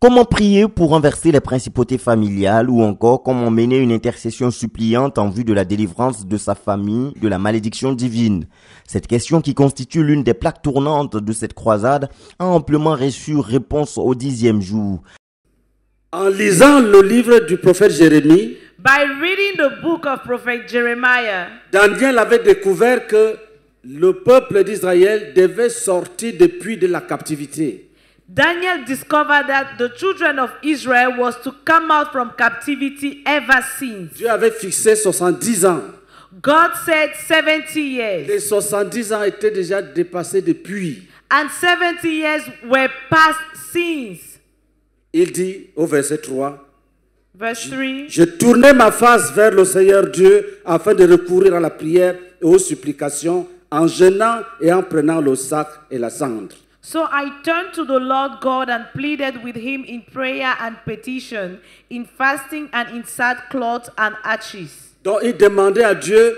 Comment prier pour renverser les principautés familiales ou encore comment mener une intercession suppliante en vue de la délivrance de sa famille de la malédiction divine Cette question qui constitue l'une des plaques tournantes de cette croisade a amplement reçu réponse au dixième jour. En lisant le livre du prophète Jérémie, By reading the book of prophet Jeremiah, Daniel avait découvert que le peuple d'Israël devait sortir depuis de la captivité. Daniel discovered that the children of Israel was to come out from captivity ever since. Dieu avait fixé 70 ans. God said 70 years. Les 70 ans étaient déjà dépassés depuis. And 70 years were passed since. Il dit au verset 3 je tournais ma face vers le Seigneur Dieu afin de recourir à la prière et aux supplications en gênant et en prenant le sac et la cendre. So I turned to the Lord God and pleaded with him in prayer and petition, in fasting and in and ashes. Donc il demandait à Dieu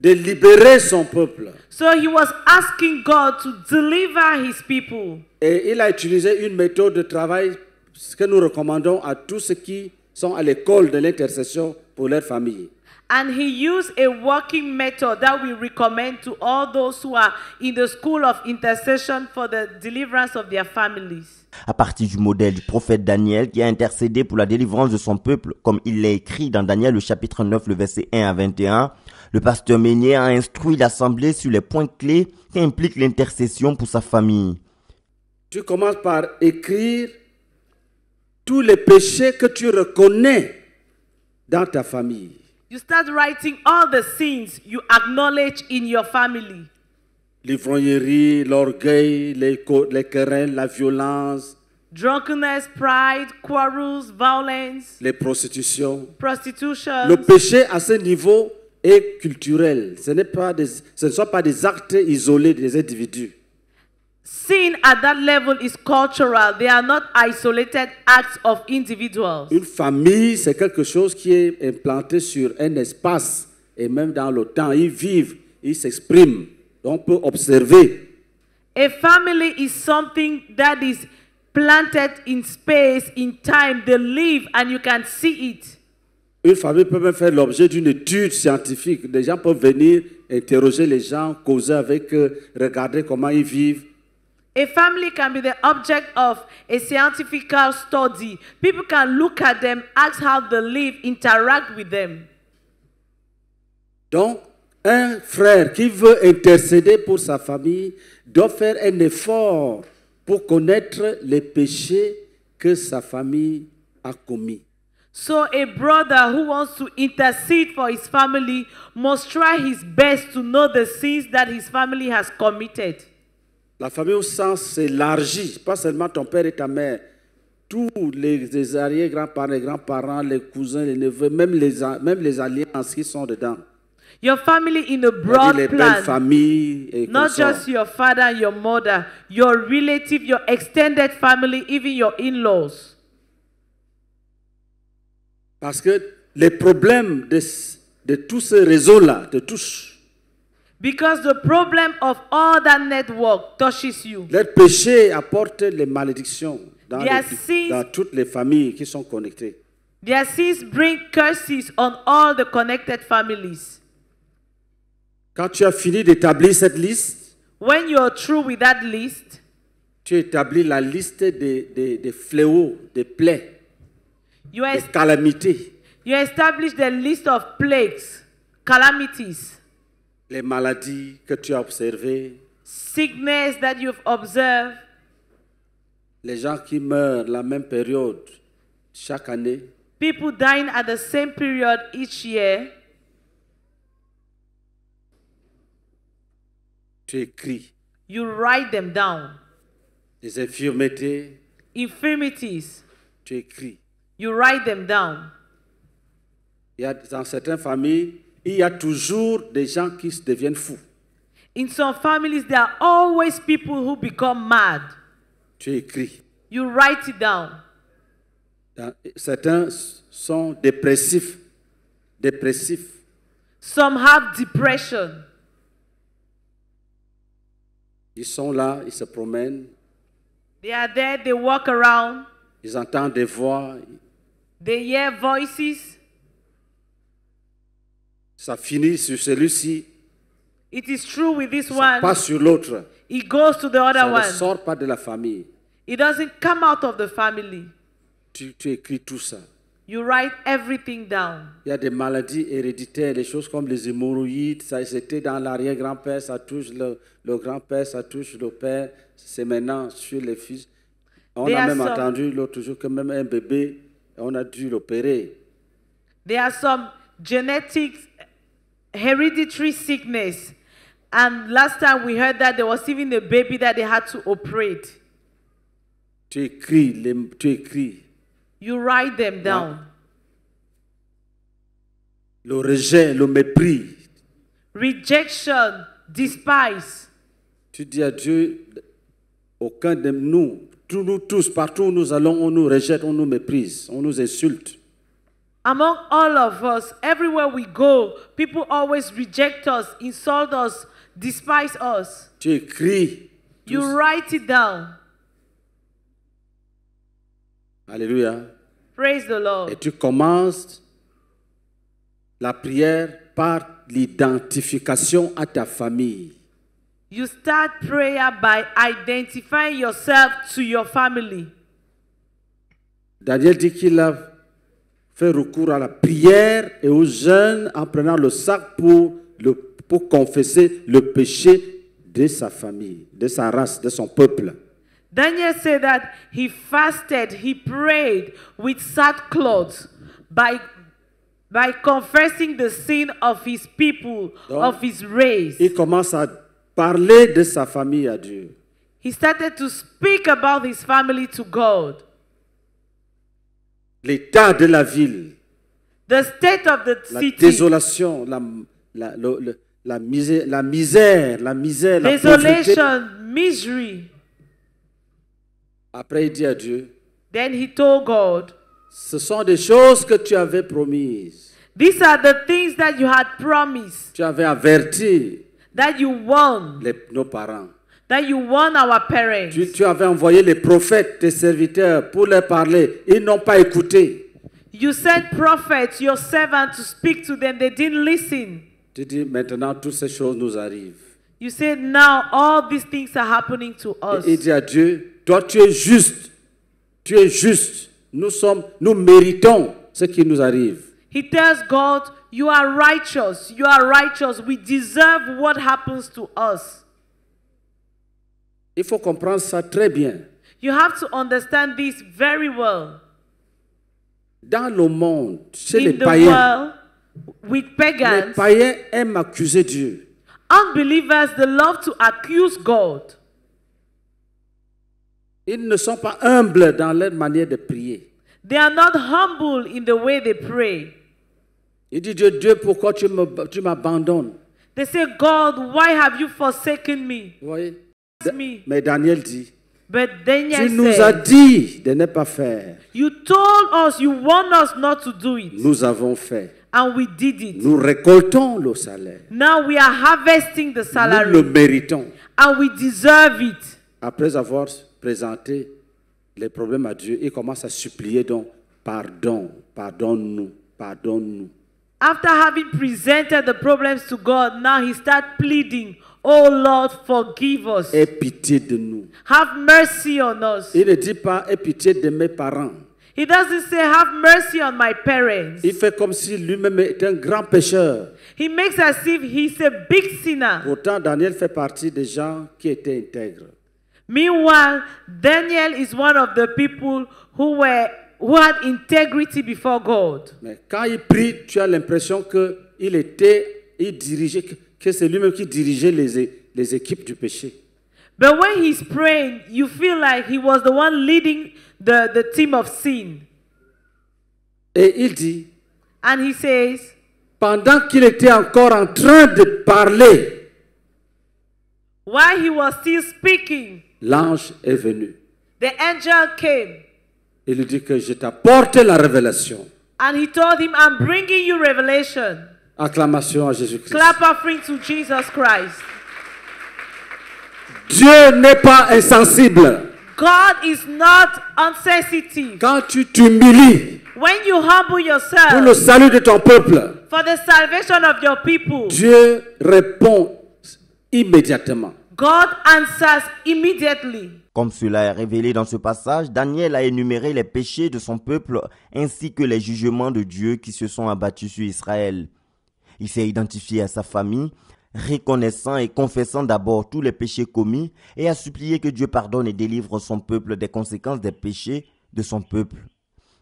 de libérer son peuple. So he was asking God to deliver his people. Et il a utilisé une méthode de travail ce que nous recommandons à tous ceux qui sont à l'école de l'intercession pour leur familles. And he used a working method that we recommend to all those who are in the school of intercession for the deliverance of their families. À partir du modèle du prophète Daniel qui a intercédé pour la délivrance de son peuple, comme il l'a écrit dans Daniel le chapitre 9, le verset 1 à 21, le pasteur Meunier a instruit l'assemblée sur les points clés qui impliquent l'intercession pour sa famille. Tu commences par écrire tous les péchés que tu reconnais dans ta famille. You start writing all the sins you acknowledge in your family. L'ivrognerie, l'orgueil, les, les querelles, la violence. Drunkenness, pride, quarrels, violence. Les prostitutions. Prostitution. Le péché à ce niveau est culturel. Ce, pas ce ne sont pas des actes isolés des individus. Une famille, c'est quelque chose qui est implanté sur un espace et même dans le temps. Ils vivent, ils s'expriment. On peut observer. A family is something that is planted in space, in time. They live and you can see it. Une famille peut même faire l'objet d'une étude scientifique. Des gens peuvent venir interroger les gens, causer avec eux, regarder comment ils vivent. A family can be the object of a scientific study. People can look at them, ask how they live, interact with them. Donc, un frère qui veut intercéder pour sa famille doit faire un effort pour connaître les péchés que sa famille a commis. So a brother who wants to intercede for his family must try his best to know the sins that his family has committed. La famille au sens s'élargit, pas seulement ton père et ta mère, tous les, les arrière-grands-parents, les grands-parents, les cousins, les neveux, même les, même les alliances qui sont dedans. Your family in a broad plan. Familles Not just your father and your mother, your relative, your extended family, even your in-laws. Parce que les problèmes de, de tous ces réseaux-là te touchent. Because the problem of all that network touches you. Les péchés apportent les malédictions dans, les, sins, dans toutes les familles qui sont connectées. Their sins bring curses on all the connected families. Quand tu as fini d'établir cette liste, When you are through with that list, tu établis la liste des, des, des fléaux, des plaies, you des calamités. You establish the list of plagues, calamities les maladies que tu as observées, sickness that you've observed, les gens qui meurent la même période chaque année, people dying at the same period each year, tu écris. You write them down. Les infirmités, infirmities, tu écris. You write them down. Il y a dans certaines familles il y a toujours des gens qui se deviennent fous. In some families, there are always people who become mad. Tu écris. You write it down. Certains sont dépressifs. Dépressifs. Some have depression. Ils sont là, ils se promènent. They are there, they walk around. Ils entendent des voix. They hear voices. Ça finit sur celui-ci. It Ça passe sur l'autre. It Ça ne sort pas de la famille. Tu, écris tout ça. You write everything down. Il y a des maladies héréditaires, des choses comme les hémorroïdes, ça c'était dans l'arrière-grand-père, ça touche le, grand-père, ça touche le père, c'est maintenant sur les fils. On a même entendu l'autre jour que même un bébé, on a dû l'opérer. There are some genetics. hereditary sickness. And last time we heard that there was even a baby that they had to operate. Tu écris, les, tu écris. You write them down. Le rejet, le mépris. Rejection, despise. Tu dis à Dieu, aucun de nous, tous nous tous, partout où nous allons, on nous rejette, on nous méprise, on nous insulte among all of us, everywhere we go, people always reject us, insult us, despise us. Tu écris. You write it down. Alléluia. Praise the Lord. Et tu commences la prière par l'identification à ta famille. You start prayer by identifying yourself to your family. Daniel dit qu'il a faire recours à la prière et au jeûne en prenant le sac pour, le, pour confesser le péché de sa famille, de sa race, de son peuple. Daniel said that he fasted, he prayed with sackcloth by, by confessing the sin of his people, Donc, of his race. Il commence à parler de sa famille à Dieu. He started to speak about his family to God. L'état de la ville. The state of the la city. désolation, la, la, le, le, la, misère, la misère, la misère, Desolation, la pauvreté. misery. Après, il dit à Dieu. Then he told God. Ce sont des choses que tu avais promises. These are the things that you had promised. Tu avais averti. That you warned. Les, nos parents. That you warn our parents. Tu, tu avais envoyé les prophètes, tes serviteurs, pour leur parler. Ils n'ont pas écouté. You sent prophets, your servants, to speak to them. They didn't listen. Tu dis maintenant toutes ces choses nous arrivent. You said now all these things are happening to us. Et il dit à Dieu, toi tu es juste, tu es juste. Nous sommes, nous méritons ce qui nous arrive. He tells God, you are righteous, you are righteous. We deserve what happens to us. Il faut comprendre ça très bien. You have to understand this very well. Dans le monde, chez In les the païens, world, with pagans, les païens aiment accuser Dieu. Unbelievers, they love to accuse God. Ils ne sont pas humbles dans leur manière de prier. They are not humble in the way they pray. Il dit Dieu, Dieu, pourquoi tu m'abandonnes? They say, God, why have you forsaken me? Vous voyez? Mais Daniel dit, tu nous as dit de ne pas faire. Nous avons fait. And we did it. Nous récoltons le salaire. Now we are harvesting the salary. Nous le méritons. And we deserve it. Après avoir présenté les problèmes à Dieu, il commence à supplier donc, pardon, pardonne-nous, pardonne-nous. After having presented the problems to God, now he starts pleading, Oh Lord, forgive us. Aie pitié de nous. Have mercy on us. Il ne dit pas, aie pitié de mes parents. He doesn't say, Have mercy on my parents. Il fait comme si lui-même était un grand pécheur. He makes as if he's a big sinner. Pourtant, Daniel fait partie des gens qui étaient intègres. Meanwhile, Daniel is one of the people who were who had integrity before God. Mais quand il prie, tu as l'impression que il était, il dirigeait, que c'est lui-même qui dirigeait les, les équipes du péché. But when he's praying, you feel like he was the one leading the, the team of sin. Et il dit, And he says, pendant qu'il était encore en train de parler, while he was still speaking, l'ange est venu. The angel came. Il lui dit que je t'apporte la révélation. And he told him, I'm bringing you revelation. Acclamation à Jésus-Christ. Clap offering to Jesus Christ. Dieu n'est pas insensible. God is not insensitive. Quand tu t'humilies When you humble yourself pour le salut de ton peuple, for the salvation of your people, Dieu répond immédiatement. Comme cela est révélé dans ce passage, Daniel a énuméré les péchés de son peuple ainsi que les jugements de Dieu qui se sont abattus sur Israël. Il s'est identifié à sa famille, reconnaissant et confessant d'abord tous les péchés commis et a supplié que Dieu pardonne et délivre son peuple des conséquences des péchés de son peuple.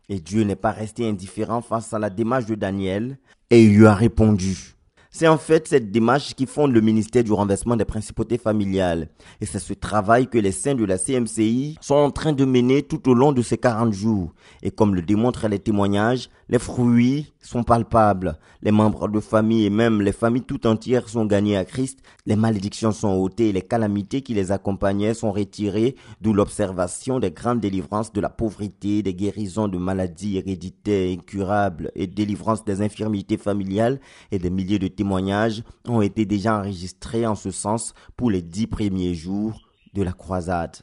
Et Dieu n'est pas resté indifférent face à la démarche de Daniel et il lui a répondu. C'est en fait cette démarche qui fonde le ministère du renversement des principautés familiales. Et c'est ce travail que les saints de la CMCI sont en train de mener tout au long de ces 40 jours. Et comme le démontrent les témoignages, les fruits sont palpables. Les membres de famille et même les familles tout entières sont gagnées à Christ. Les malédictions sont ôtées et les calamités qui les accompagnaient sont retirées, d'où l'observation des grandes délivrances de la pauvreté, des guérisons de maladies héréditaires incurables et délivrances des infirmités familiales et des milliers de témoignages ont été déjà enregistrés en ce sens pour les dix premiers jours de la croisade.